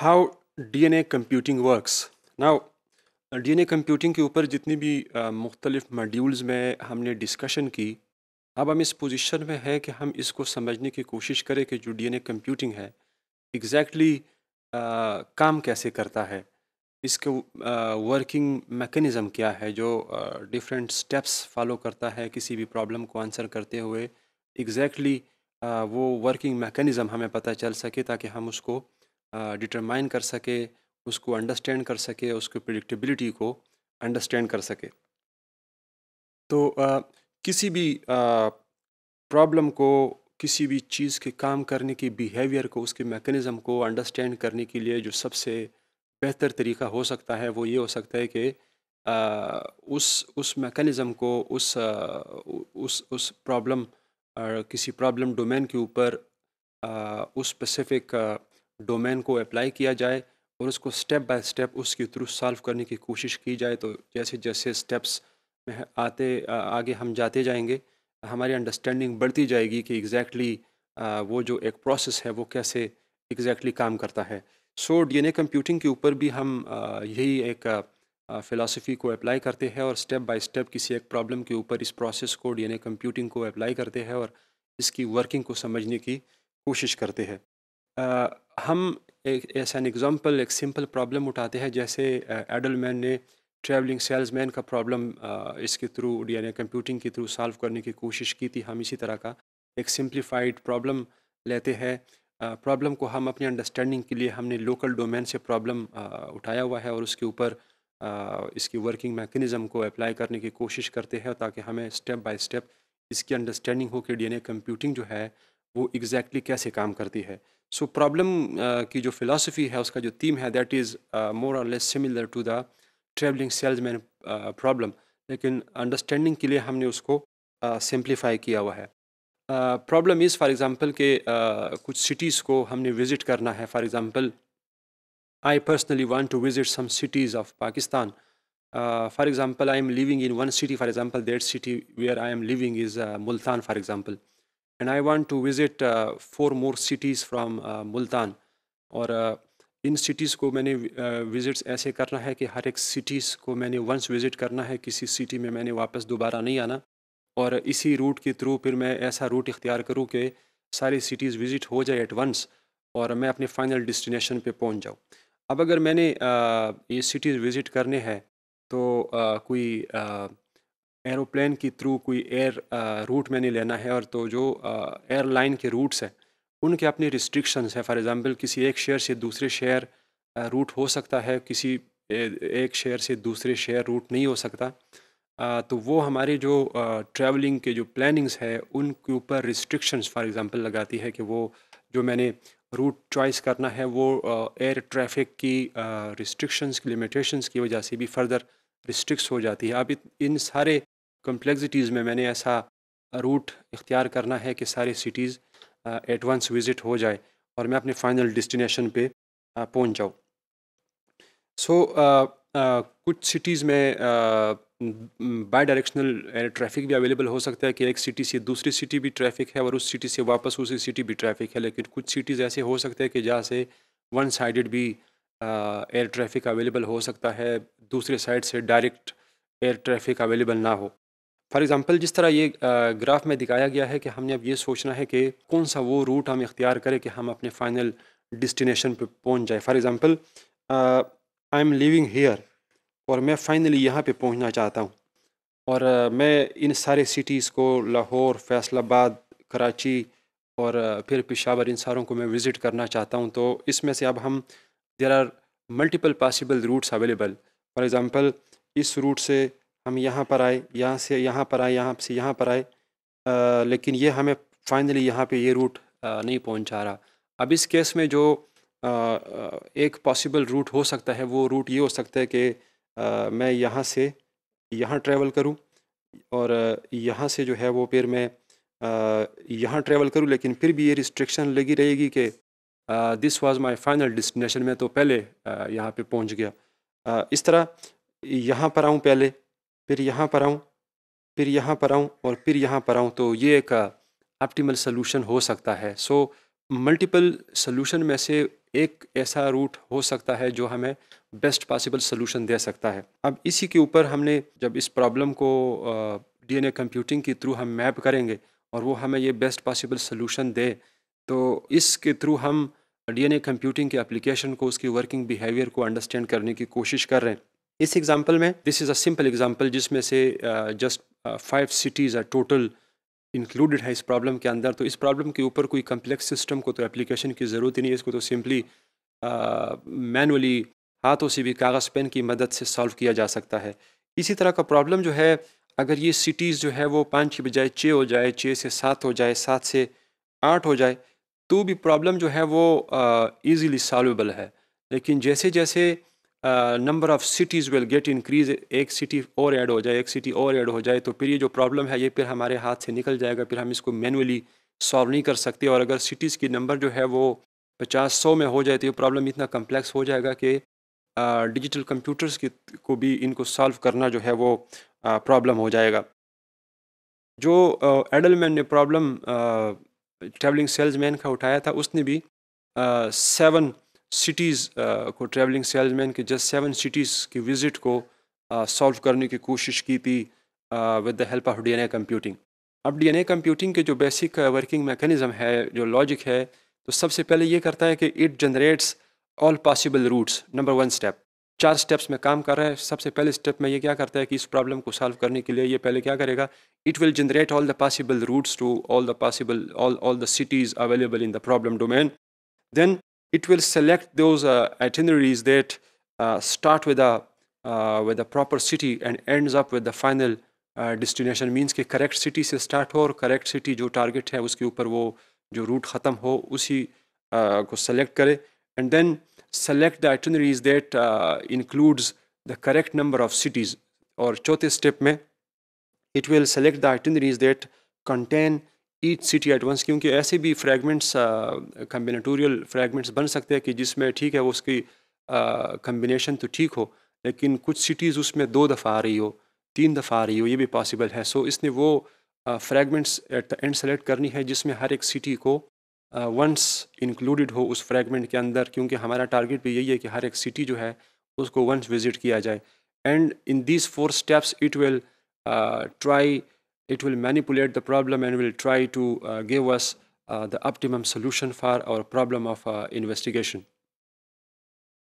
How works computing D N A computing के ऊपर जितनी भी मुख्तलिफ मॉड्यूल्स में हमने डिस्कशन की अब हम इस पोजिशन में हैं कि हम इसको समझने की कोशिश करें कि जो डी एन ए कम्प्यूटिंग है एग्जैक्टली exactly, काम कैसे करता है इसके वर्किंग uh, क्या है जो डिफरेंट स्टेप्स फॉलो करता है किसी भी प्रॉब्लम को आंसर करते हुए एग्जैक्टली exactly, वो वर्किंग मैकेनिज़्म हमें पता चल सके ताकि हम उसको डिटरमाइन कर सके उसको अंडरस्टैंड कर सके उसकी प्रडिक्टेबिलिटी को अंडरस्टैंड कर सके तो आ, किसी भी प्रॉब्लम को किसी भी चीज़ के काम करने की बिहेवियर को उसके मैकेनिज़म को अंडरस्टैंड करने के लिए जो सबसे बेहतर तरीका हो सकता है वो ये हो सकता है कि आ, उस उस मैकेनिज़म को उस आ, उस उस प्रॉब्लम किसी प्रॉब्लम डोमेन के ऊपर उस स्पेसिफिक डोमेन को अप्लाई किया जाए और उसको स्टेप बाय स्टेप उसके थ्रू सॉल्व करने की कोशिश की जाए तो जैसे जैसे स्टेप्स में आते आगे हम जाते जाएंगे हमारी अंडरस्टैंडिंग बढ़ती जाएगी कि एग्जैक्टली exactly वो जो एक प्रोसेस है वो कैसे एग्जैक्टली exactly काम करता है सो डीएनए कंप्यूटिंग के ऊपर भी हम यही एक फ़िलासफ़ी को अप्लाई करते हैं और स्टेप बाय स्टेप किसी एक प्रॉब्लम के ऊपर इस प्रोसेस को डीएनए कंप्यूटिंग को अप्लाई करते हैं और इसकी वर्किंग को समझने की कोशिश करते हैं आ, हम एक ऐसा एग्जांपल एग्ज़ाम्पल एक सिंपल प्रॉब्लम उठाते हैं जैसे एडलमैन ने ट्रैवलिंग सेल्समैन का प्रॉब्लम इसके थ्रू यानी कंप्यूटिंग के थ्रू सॉल्व करने की कोशिश की थी हम इसी तरह का एक सिंप्लीफाइड प्रॉब्लम लेते हैं प्रॉब्लम को हम अपनी अंडरस्टैंडिंग के लिए हमने लोकल डोमेन से प्रॉब्लम उठाया हुआ है और उसके ऊपर इसकी वर्किंग मैकेनिज़म को अप्लाई करने की कोशिश करते हैं ताकि हमें स्टेप बाय स्टेप इसकी अंडरस्टैंडिंग हो कि डीएनए कंप्यूटिंग जो है वो एग्जैक्टली exactly कैसे काम करती है सो so, प्रॉब्लम uh, की जो फिलासफी है उसका जो थीम है that is more or less similar to the traveling salesman problem लेकिन अंडरस्टैंडिंग के लिए हमने उसको सिंप्लीफाई uh, किया हुआ है प्रॉब्लम इज़ फॉर एग्ज़ाम्पल के uh, कुछ सिटीज़ को हमने विज़िट करना है for example I personally want to visit some cities of Pakistan for example I am living in one city for example that city where I am living is Multan for example and I want to visit four more cities from Multan और uh, in cities को मैंने visits uh, ऐसे करना है कि हर एक cities को मैंने वंस विज़िट करना है किसी सिटी में मैंने वापस दोबारा नहीं आना और इसी रूट के थ्रू फिर मैं ऐसा रूट इख्तियार करूँ कि सारी सिटीज़ विज़िट हो जाए एट वंस और मैं अपने फाइनल डिस्टिनेशन पे पहुँच जाऊँ अब अगर मैंने uh, ये सिटीज़ विज़िट करने हैं तो uh, कोई uh, एरोप्लेन के थ्रू कोई एयर रूट uh, मैंने लेना है और तो जो एयरलाइन uh, के रूट्स हैं उनके अपने रिस्ट्रिक्शंस हैं फॉर एग्ज़ाम्पल किसी एक शहर से दूसरे शहर रूट uh, हो सकता है किसी एक शहर से दूसरे शहर रूट नहीं हो सकता आ, तो वो हमारे जो ट्रैवलिंग के जो प्लानिंग्स है उनके ऊपर रिस्ट्रिक्शंस फॉर एग्जांपल लगाती है कि वो जो मैंने रूट चॉइस करना है वो एयर ट्रैफिक की रिस्ट्रिक्शंस की लिमिटेशंस की वजह से भी फर्दर रिस्ट्रिक्स हो जाती है अब इन सारे कम्प्लेक्सिटीज़ में मैंने ऐसा रूट इख्तियार करना है कि सारे सिटीज़ एट वंस विज़िट हो जाए और मैं अपने फाइनल डिस्टिनेशन पे uh, पहुंच जाऊँ सो uh, uh, कुछ सिटीज़ में बाई डायरेक्शनल ट्रैफिक भी अवेलेबल हो सकता है कि एक सिटी से दूसरी सिटी भी ट्रैफिक है और उस सिटी से वापस उसी सिटी भी ट्रैफिक है लेकिन कुछ सिटीज़ ऐसे हो सकते हैं कि जहाँ से वन साइडेड भी एयर ट्रैफिक अवेलेबल हो सकता है दूसरे साइड से डायरेक्ट एयर ट्रैफिक अवेलेबल ना हो फॉर एग्ज़ाम्पल जिस तरह ये ग्राफ में दिखाया गया है कि हमने अब ये सोचना है कि कौन सा वो रूट हम इख्तियार करें कि हम अपने फाइनल डिस्टिनेशन पे पहुंच जाए for example I am living here और मैं फ़ाइनली यहाँ पे पहुँचना चाहता हूँ और uh, मैं इन सारे सिटीज़ को लाहौर फैसलाबाद कराची और uh, फिर पेशावर इन सारों को मैं विज़िट करना चाहता हूँ तो इसमें से अब हम there are multiple possible routes available for example इस रूट से हम यहाँ पर आए यहाँ से यहाँ पर आए यहाँ से यहाँ पर आए लेकिन ये हमें फाइनली यहाँ पे ये रूट नहीं पहुँचा रहा अब इस केस में जो आ, एक पॉसिबल रूट हो सकता है वो रूट ये हो सकता है कि मैं यहाँ से यहाँ ट्रैवल करूँ और यहाँ से जो है वो फिर मैं यहाँ ट्रैवल करूँ लेकिन फिर भी ये रिस्ट्रिक्शन लगी रहेगी कि this was my final destination मैं तो पहले यहाँ पे पहुँच गया इस तरह यहाँ पर आऊँ पहले फिर यहाँ पर आऊँ फिर यहाँ पर आऊँ और फिर यहाँ पर आऊँ तो ये एक ऑप्टिमल सोल्यूशन हो सकता है सो मल्टीपल सोल्यूशन में से एक ऐसा रूट हो सकता है जो हमें बेस्ट पॉसिबल सोल्यूशन दे सकता है अब इसी के ऊपर हमने जब इस प्रॉब्लम को डीएनए कंप्यूटिंग के थ्रू हम मैप करेंगे और वो हमें ये बेस्ट पॉसिबल सोल्यूशन दे तो इसके थ्रू हम डीएनए कंप्यूटिंग के एप्लीकेशन को उसकी वर्किंग बिहेवियर को अंडरस्टैंड करने की कोशिश कर रहे हैं इस एग्जाम्पल में this is a simple example जिसमें से just five cities are total included है इस प्रॉब्लम के अंदर तो इस प्रॉब्लम के ऊपर कोई कम्प्लेक्स सिस्टम को तो एप्लीकेशन की ज़रूरत ही नहीं है इसको तो सिंपली मैनुअली uh, हाथों से भी कागज़ पेन की मदद से सॉल्व किया जा सकता है इसी तरह का प्रॉब्लम जो है अगर ये सिटीज़ जो है वो पाँच की बजाय छः हो जाए छः से सात हो जाए सात से आठ हो जाए तो भी प्रॉब्लम जो है वो ईज़िली uh, सॉल्वेबल है लेकिन जैसे जैसे number of cities will get increase एक सिटी और ऐड हो जाए एक सिटी और ऐड हो जाए तो फिर ये जो प्रॉब्लम है ये फिर हमारे हाथ से निकल जाएगा फिर हम इसको मैनुअली सॉल्व नहीं कर सकते और अगर सिटीज़ की नंबर जो है वो पचास सौ में हो जाए तो ये प्रॉब्लम इतना कम्प्लेक्स हो जाएगा कि डिजिटल कंप्यूटर्स की को भी इनको सॉल्व करना जो है वो प्रॉब्लम हो जाएगा जो एडलमैन ने प्रॉब्लम ट्रैवलिंग सेल्समैन का उठाया था उसने भी सेवन uh, सिटीज़ uh, को ट्रैवलिंग सेल्समैन के जस्ट सेवन सिटीज़ की विज़िट को सॉल्व uh, करने की कोशिश की थी with the help of DNA computing अब डीएनए कंप्यूटिंग के जो बेसिक वर्किंग मैकेनिज़्म है जो लॉजिक है तो सबसे पहले ये करता है कि it generates all possible routes number one step चार स्टेप्स में काम कर रहा है सबसे पहले स्टेप में ये क्या करता है कि इस प्रॉब्लम को सॉल्व करने के लिए ये पहले क्या करेगा it will generate all the possible routes to all the possible all all the cities available in the problem domain then it will select those uh, itineraries that uh, start with a uh, with a proper city and ends up with the final destination means ke correct city se start or correct city jo target hai uske upar wo jo route khatam ho usi uh, select kare and then select the itineraries that includes the correct number of cities or fourth step it will select the itineraries that contain each city at once क्योंकि ऐसे भी fragments कम्बिनेटोरियल fragments बन सकते हैं कि जिसमें ठीक है उसकी कम्बिनेशन तो ठीक हो लेकिन कुछ सिटीज़ उसमें दो दफ़ा आ रही हो तीन दफ़ा आ रही हो ये भी पॉसिबल है सो so, इसने वो fragments at the end select करनी है जिसमें हर एक सिटी को वंस uh, इंक्लूडेड हो उस फ्रैगमेंट के अंदर क्योंकि हमारा टारगेट भी यही है कि हर एक सिटी जो है उसको वंस विजिट किया जाए and in these four steps it will try it will manipulate the problem and will try to uh, give us uh, the optimum solution for our problem of uh, investigation.